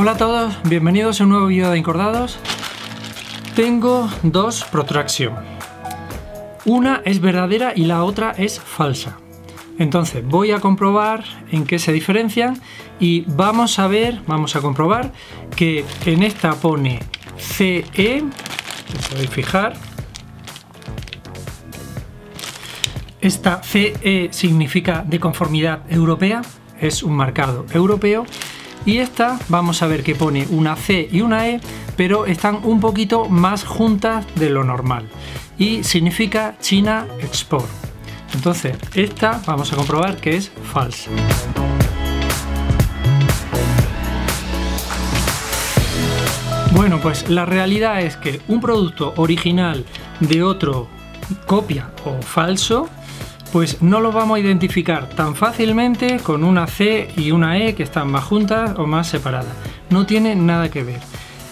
Hola a todos, bienvenidos a un nuevo vídeo de Encordados. Tengo dos Protraction. Una es verdadera y la otra es falsa. Entonces voy a comprobar en qué se diferencian y vamos a ver, vamos a comprobar que en esta pone CE, podéis fijar, esta CE significa de conformidad europea, es un marcado europeo y esta vamos a ver que pone una C y una E, pero están un poquito más juntas de lo normal y significa China Export. Entonces, esta vamos a comprobar que es falsa. Bueno, pues la realidad es que un producto original de otro copia o falso pues no lo vamos a identificar tan fácilmente con una C y una E que están más juntas o más separadas. No tiene nada que ver.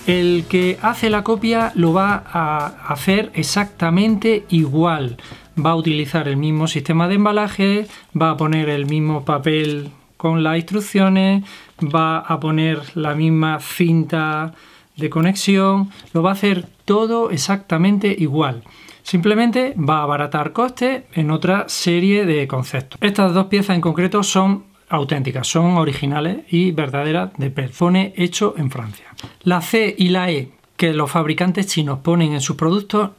El que hace la copia lo va a hacer exactamente igual. Va a utilizar el mismo sistema de embalaje, va a poner el mismo papel con las instrucciones, va a poner la misma cinta de conexión, lo va a hacer todo exactamente igual. Simplemente va a abaratar costes en otra serie de conceptos. Estas dos piezas en concreto son auténticas, son originales y verdaderas de Perfone hecho en Francia. La C y la E que los fabricantes chinos ponen en sus productos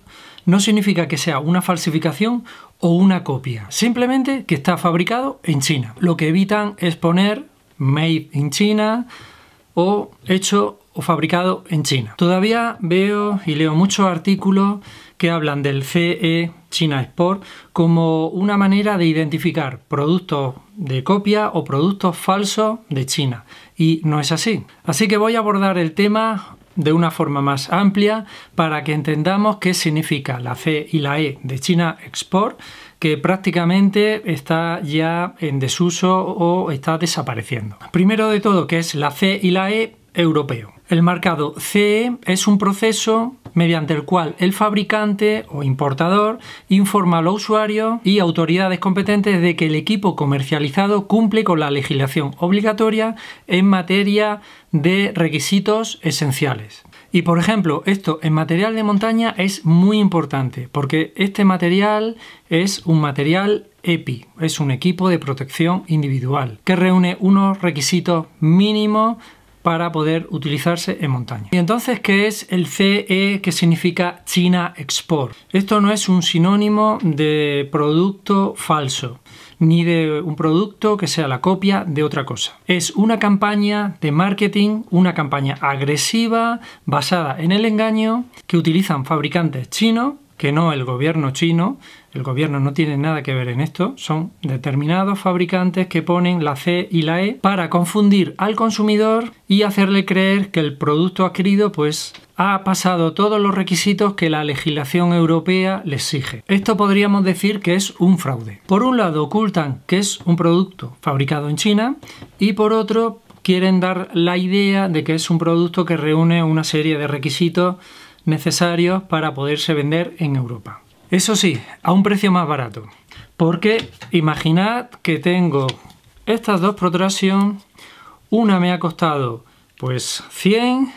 no significa que sea una falsificación o una copia, simplemente que está fabricado en China. Lo que evitan es poner made in China o hecho o fabricado en China. Todavía veo y leo muchos artículos que hablan del CE China Export como una manera de identificar productos de copia o productos falsos de China. Y no es así. Así que voy a abordar el tema de una forma más amplia para que entendamos qué significa la C y la E de China Export, que prácticamente está ya en desuso o está desapareciendo. Primero de todo, que es la C y la E europeo. El marcado CE es un proceso mediante el cual el fabricante o importador informa a los usuarios y autoridades competentes de que el equipo comercializado cumple con la legislación obligatoria en materia de requisitos esenciales. Y por ejemplo, esto en material de montaña es muy importante, porque este material es un material EPI, es un equipo de protección individual, que reúne unos requisitos mínimos para poder utilizarse en montaña. Y entonces, ¿qué es el CE que significa China Export? Esto no es un sinónimo de producto falso ni de un producto que sea la copia de otra cosa. Es una campaña de marketing, una campaña agresiva basada en el engaño que utilizan fabricantes chinos que no el gobierno chino, el gobierno no tiene nada que ver en esto, son determinados fabricantes que ponen la C y la E para confundir al consumidor y hacerle creer que el producto adquirido pues ha pasado todos los requisitos que la legislación europea le exige. Esto podríamos decir que es un fraude. Por un lado ocultan que es un producto fabricado en China y por otro quieren dar la idea de que es un producto que reúne una serie de requisitos necesarios para poderse vender en Europa. Eso sí, a un precio más barato. Porque imaginad que tengo estas dos protracciones, una me ha costado pues 100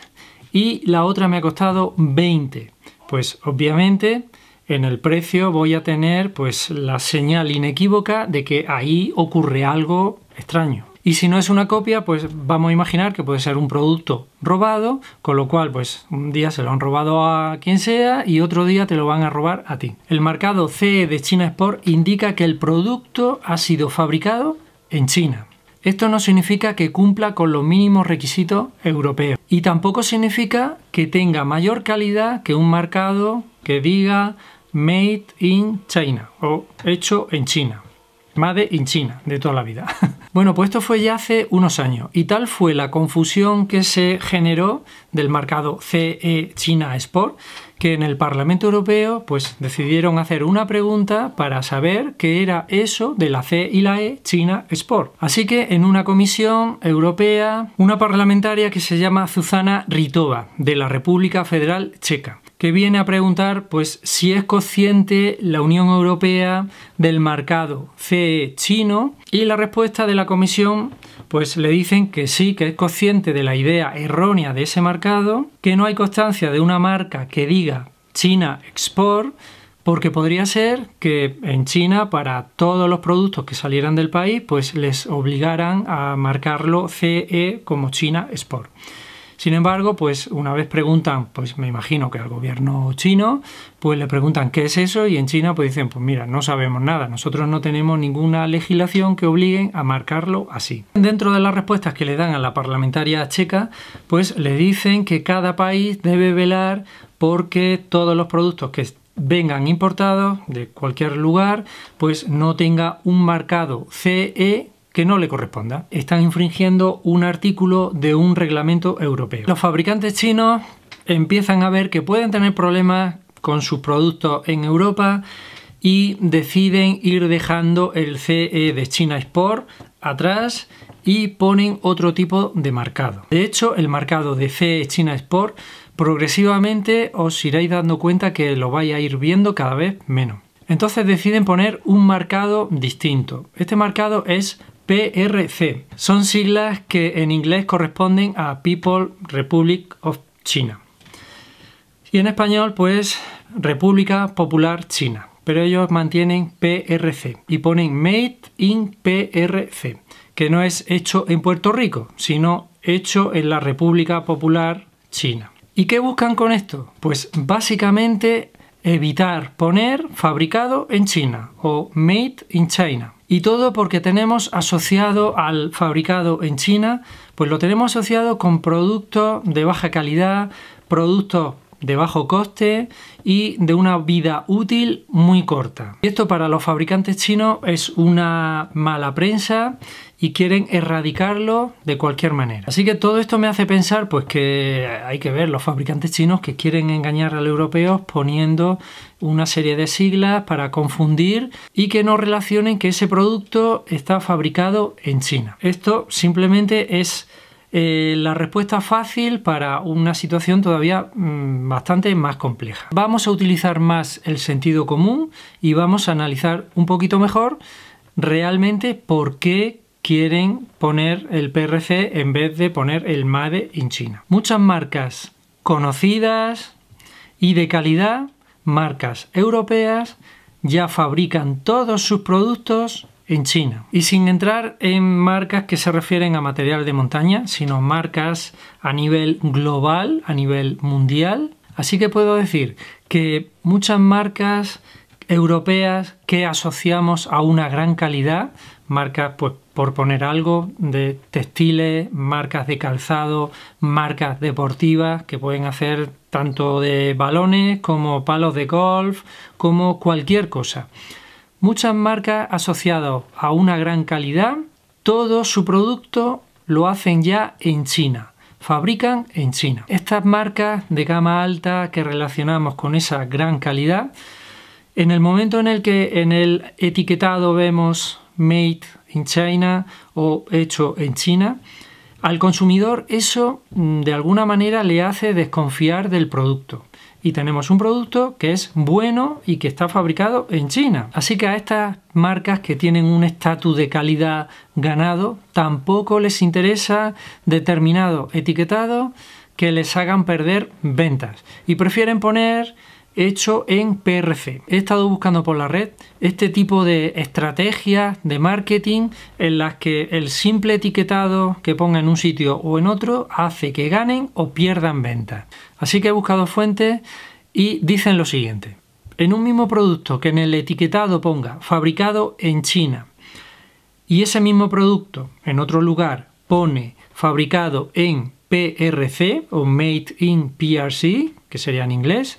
y la otra me ha costado 20. Pues obviamente en el precio voy a tener pues la señal inequívoca de que ahí ocurre algo extraño. Y si no es una copia, pues vamos a imaginar que puede ser un producto robado, con lo cual pues un día se lo han robado a quien sea y otro día te lo van a robar a ti. El marcado CE de China Sport indica que el producto ha sido fabricado en China. Esto no significa que cumpla con los mínimos requisitos europeos y tampoco significa que tenga mayor calidad que un marcado que diga Made in China o hecho en China. Made in China de toda la vida. Bueno, pues esto fue ya hace unos años y tal fue la confusión que se generó del marcado CE China Sport que en el Parlamento Europeo pues decidieron hacer una pregunta para saber qué era eso de la C y la E China Sport. Así que en una comisión europea, una parlamentaria que se llama Zuzana Ritova de la República Federal Checa que viene a preguntar pues, si es consciente la Unión Europea del mercado CE chino y la respuesta de la Comisión pues le dicen que sí, que es consciente de la idea errónea de ese mercado, que no hay constancia de una marca que diga China Export, porque podría ser que en China para todos los productos que salieran del país pues les obligaran a marcarlo CE como China Export. Sin embargo, pues una vez preguntan, pues me imagino que al gobierno chino, pues le preguntan qué es eso y en China pues dicen, pues mira, no sabemos nada, nosotros no tenemos ninguna legislación que obligue a marcarlo así. Dentro de las respuestas que le dan a la parlamentaria checa, pues le dicen que cada país debe velar porque todos los productos que vengan importados de cualquier lugar, pues no tenga un marcado CE que no le corresponda. Están infringiendo un artículo de un reglamento europeo. Los fabricantes chinos empiezan a ver que pueden tener problemas con sus productos en Europa y deciden ir dejando el CE de China Sport atrás y ponen otro tipo de marcado. De hecho, el marcado de CE China Sport, progresivamente os iréis dando cuenta que lo vais a ir viendo cada vez menos. Entonces deciden poner un marcado distinto. Este marcado es PRC. Son siglas que en inglés corresponden a People Republic of China. Y en español, pues, República Popular China. Pero ellos mantienen PRC y ponen Made in PRC, que no es hecho en Puerto Rico, sino hecho en la República Popular China. ¿Y qué buscan con esto? Pues básicamente evitar poner fabricado en China o Made in China y todo porque tenemos asociado al fabricado en China, pues lo tenemos asociado con productos de baja calidad, productos de bajo coste y de una vida útil muy corta. Esto para los fabricantes chinos es una mala prensa y quieren erradicarlo de cualquier manera. Así que todo esto me hace pensar pues que hay que ver los fabricantes chinos que quieren engañar a los europeos poniendo una serie de siglas para confundir y que no relacionen que ese producto está fabricado en China. Esto simplemente es eh, la respuesta fácil para una situación todavía mm, bastante más compleja. Vamos a utilizar más el sentido común y vamos a analizar un poquito mejor realmente por qué quieren poner el PRC en vez de poner el MADE en China. Muchas marcas conocidas y de calidad, marcas europeas, ya fabrican todos sus productos en China. Y sin entrar en marcas que se refieren a material de montaña, sino marcas a nivel global, a nivel mundial. Así que puedo decir que muchas marcas europeas que asociamos a una gran calidad, marcas pues por poner algo de textiles, marcas de calzado, marcas deportivas que pueden hacer tanto de balones como palos de golf, como cualquier cosa. Muchas marcas asociadas a una gran calidad, todo su producto lo hacen ya en China, fabrican en China. Estas marcas de gama alta que relacionamos con esa gran calidad, en el momento en el que en el etiquetado vemos made in China o hecho en China, al consumidor eso mm, de alguna manera le hace desconfiar del producto y tenemos un producto que es bueno y que está fabricado en China. Así que a estas marcas que tienen un estatus de calidad ganado, tampoco les interesa determinado etiquetado que les hagan perder ventas y prefieren poner hecho en PRC. He estado buscando por la red este tipo de estrategias de marketing en las que el simple etiquetado que ponga en un sitio o en otro hace que ganen o pierdan ventas. Así que he buscado fuentes y dicen lo siguiente. En un mismo producto que en el etiquetado ponga fabricado en China y ese mismo producto en otro lugar pone fabricado en PRC o Made in PRC, que sería en inglés,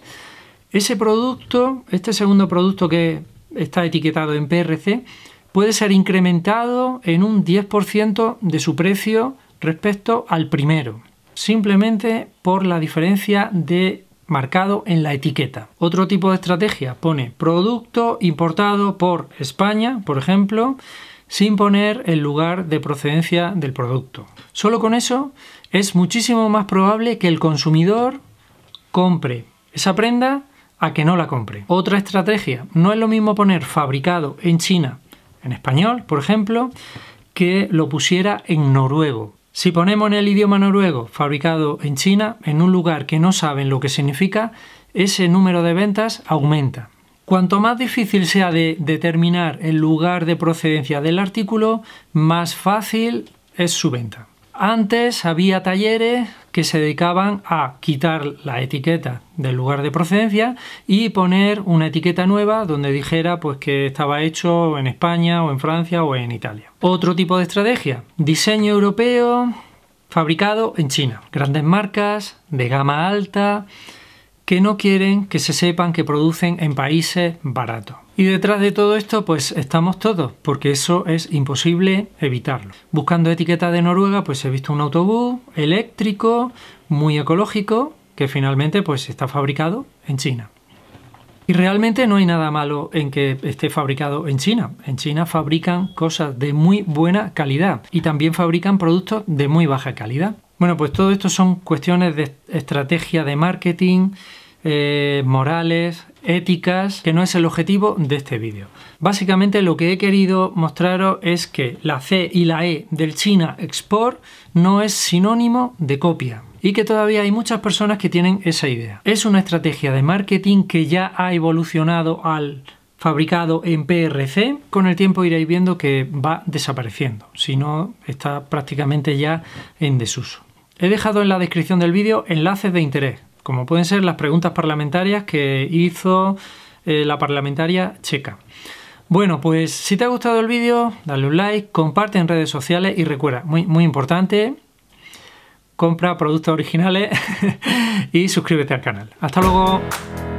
ese producto, este segundo producto que está etiquetado en PRC, puede ser incrementado en un 10% de su precio respecto al primero, simplemente por la diferencia de marcado en la etiqueta. Otro tipo de estrategia pone producto importado por España, por ejemplo, sin poner el lugar de procedencia del producto. Solo con eso es muchísimo más probable que el consumidor compre esa prenda a que no la compre. Otra estrategia, no es lo mismo poner fabricado en China, en español, por ejemplo, que lo pusiera en noruego. Si ponemos en el idioma noruego fabricado en China, en un lugar que no saben lo que significa, ese número de ventas aumenta. Cuanto más difícil sea de determinar el lugar de procedencia del artículo, más fácil es su venta. Antes había talleres que se dedicaban a quitar la etiqueta del lugar de procedencia y poner una etiqueta nueva donde dijera pues que estaba hecho en España o en Francia o en Italia. Otro tipo de estrategia, diseño europeo fabricado en China. Grandes marcas de gama alta que no quieren que se sepan que producen en países baratos. Y detrás de todo esto, pues estamos todos, porque eso es imposible evitarlo. Buscando etiqueta de Noruega, pues he visto un autobús eléctrico, muy ecológico, que finalmente pues está fabricado en China. Y realmente no hay nada malo en que esté fabricado en China. En China fabrican cosas de muy buena calidad y también fabrican productos de muy baja calidad. Bueno, pues todo esto son cuestiones de estrategia de marketing, eh, morales, éticas, que no es el objetivo de este vídeo. Básicamente lo que he querido mostraros es que la C y la E del China Export no es sinónimo de copia y que todavía hay muchas personas que tienen esa idea. Es una estrategia de marketing que ya ha evolucionado al fabricado en PRC, con el tiempo iréis viendo que va desapareciendo, si no está prácticamente ya en desuso. He dejado en la descripción del vídeo enlaces de interés como pueden ser las preguntas parlamentarias que hizo eh, la parlamentaria checa. Bueno, pues si te ha gustado el vídeo, dale un like, comparte en redes sociales y recuerda, muy, muy importante, compra productos originales y suscríbete al canal. Hasta luego.